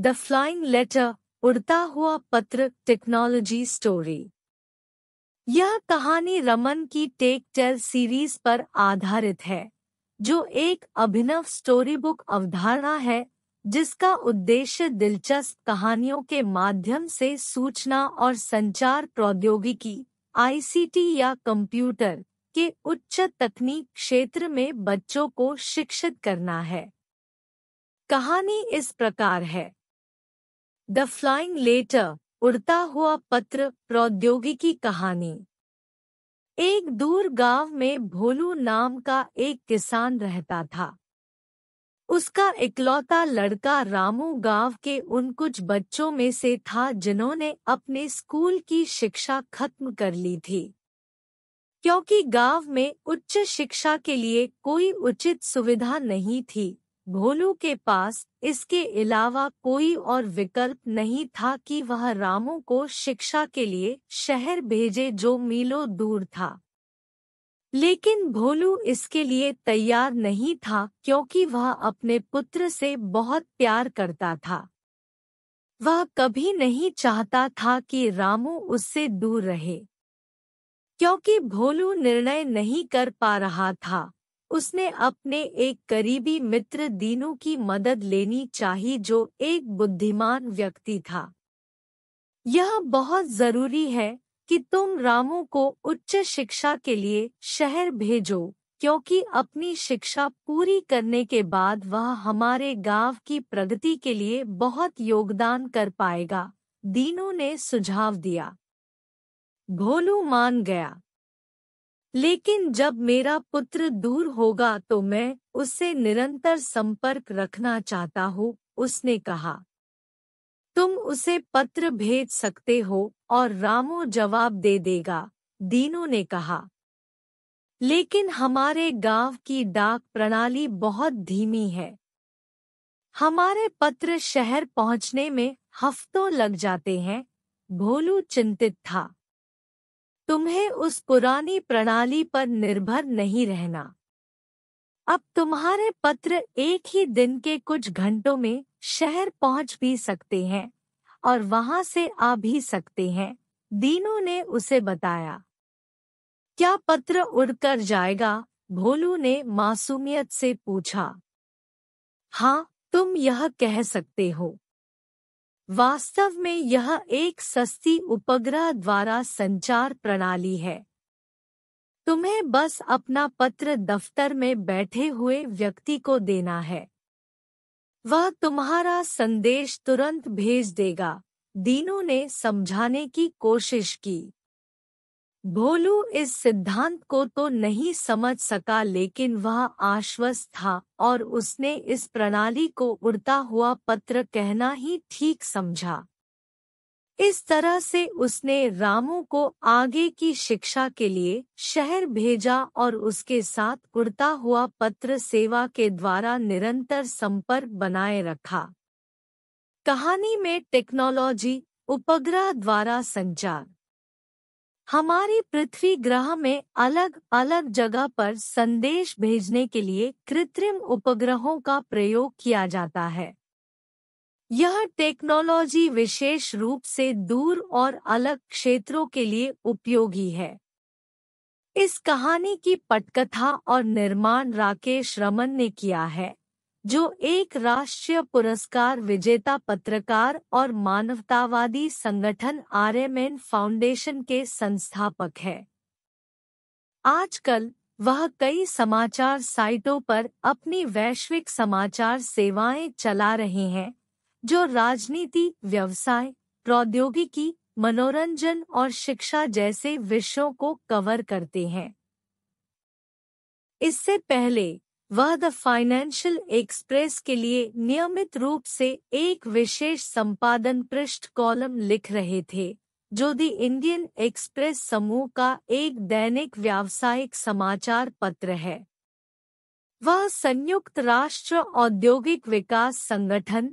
the flying letter उड़ता हुआ पत्र टेक्नोलॉजी स्टोरी यह कहानी रमन की टेक टेल सीरीज पर आधारित है जो एक अभिनव स्टोरी बुक अवधारणा है जिसका उद्देश्य दिलचस्प कहानियों के माध्यम से सूचना और संचार प्रौद्योगिकी आईसीटी या कंप्यूटर के उच्च तकनीक क्षेत्र में बच्चों को शिक्षित करना है कहानी इस प्रकार है द फ्लाइंग लेटर उड़ता हुआ पत्र प्रौद्योगिकी कहानी एक दूर गांव में भोलू नाम का एक किसान रहता था उसका इकलौता लड़का रामू गांव के उन कुछ बच्चों में से था जिन्होंने अपने स्कूल की शिक्षा खत्म कर ली थी क्योंकि गांव में उच्च शिक्षा के लिए कोई उचित सुविधा नहीं थी भोलू के पास इसके अलावा कोई और विकल्प नहीं था कि वह रामू को शिक्षा के लिए शहर भेजे जो मीलों दूर था लेकिन भोलू इसके लिए तैयार नहीं था क्योंकि वह अपने पुत्र से बहुत प्यार करता था वह कभी नहीं चाहता था कि रामू उससे दूर रहे क्योंकि भोलू निर्णय नहीं कर पा रहा था उसने अपने एक करीबी मित्र दीनू की मदद लेनी चाहिए जो एक बुद्धिमान व्यक्ति था यह बहुत जरूरी है कि तुम रामू को उच्च शिक्षा के लिए शहर भेजो क्योंकि अपनी शिक्षा पूरी करने के बाद वह हमारे गांव की प्रगति के लिए बहुत योगदान कर पाएगा दीनू ने सुझाव दिया भोलू मान गया लेकिन जब मेरा पुत्र दूर होगा तो मैं उससे निरंतर संपर्क रखना चाहता हूँ उसने कहा तुम उसे पत्र भेज सकते हो और रामो जवाब दे देगा दीनू ने कहा लेकिन हमारे गांव की डाक प्रणाली बहुत धीमी है हमारे पत्र शहर पहुंचने में हफ्तों लग जाते हैं भोलू चिंतित था तुम्हें उस पुरानी प्रणाली पर निर्भर नहीं रहना अब तुम्हारे पत्र एक ही दिन के कुछ घंटों में शहर पहुंच भी सकते हैं और वहां से आ भी सकते हैं दीनू ने उसे बताया क्या पत्र उड़कर जाएगा भोलू ने मासूमियत से पूछा हाँ तुम यह कह सकते हो वास्तव में यह एक सस्ती उपग्रह द्वारा संचार प्रणाली है तुम्हें बस अपना पत्र दफ्तर में बैठे हुए व्यक्ति को देना है वह तुम्हारा संदेश तुरंत भेज देगा दीनू ने समझाने की कोशिश की भोलू इस सिद्धांत को तो नहीं समझ सका लेकिन वह आश्वस्त था और उसने इस प्रणाली को उड़ता हुआ पत्र कहना ही ठीक समझा इस तरह से उसने रामू को आगे की शिक्षा के लिए शहर भेजा और उसके साथ उड़ता हुआ पत्र सेवा के द्वारा निरंतर संपर्क बनाए रखा कहानी में टेक्नोलॉजी उपग्रह द्वारा संचार हमारी पृथ्वी ग्रह में अलग अलग जगह पर संदेश भेजने के लिए कृत्रिम उपग्रहों का प्रयोग किया जाता है यह टेक्नोलॉजी विशेष रूप से दूर और अलग क्षेत्रों के लिए उपयोगी है इस कहानी की पटकथा और निर्माण राकेश रमन ने किया है जो एक राष्ट्रीय पुरस्कार विजेता पत्रकार और मानवतावादी संगठन आरएमएन फाउंडेशन के संस्थापक है आजकल वह कई समाचार साइटों पर अपनी वैश्विक समाचार सेवाएं चला रहे हैं जो राजनीति व्यवसाय प्रौद्योगिकी मनोरंजन और शिक्षा जैसे विषयों को कवर करते हैं इससे पहले वह द फाइनेंशियल एक्सप्रेस के लिए नियमित रूप से एक विशेष संपादन पृष्ठ कॉलम लिख रहे थे जो द इंडियन एक्सप्रेस समूह का एक दैनिक व्यावसायिक समाचार पत्र है वह संयुक्त राष्ट्र औद्योगिक विकास संगठन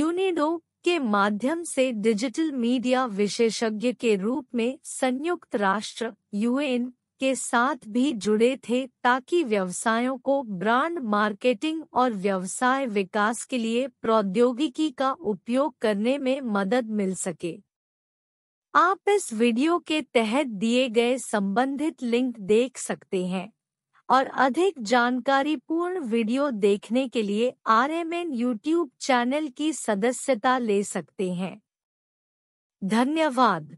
यूनिडो के माध्यम से डिजिटल मीडिया विशेषज्ञ के रूप में संयुक्त राष्ट्र यूएन के साथ भी जुड़े थे ताकि व्यवसायों को ब्रांड मार्केटिंग और व्यवसाय विकास के लिए प्रौद्योगिकी का उपयोग करने में मदद मिल सके आप इस वीडियो के तहत दिए गए संबंधित लिंक देख सकते हैं और अधिक जानकारी पूर्ण वीडियो देखने के लिए R M N YouTube channel की सदस्यता ले सकते हैं धन्यवाद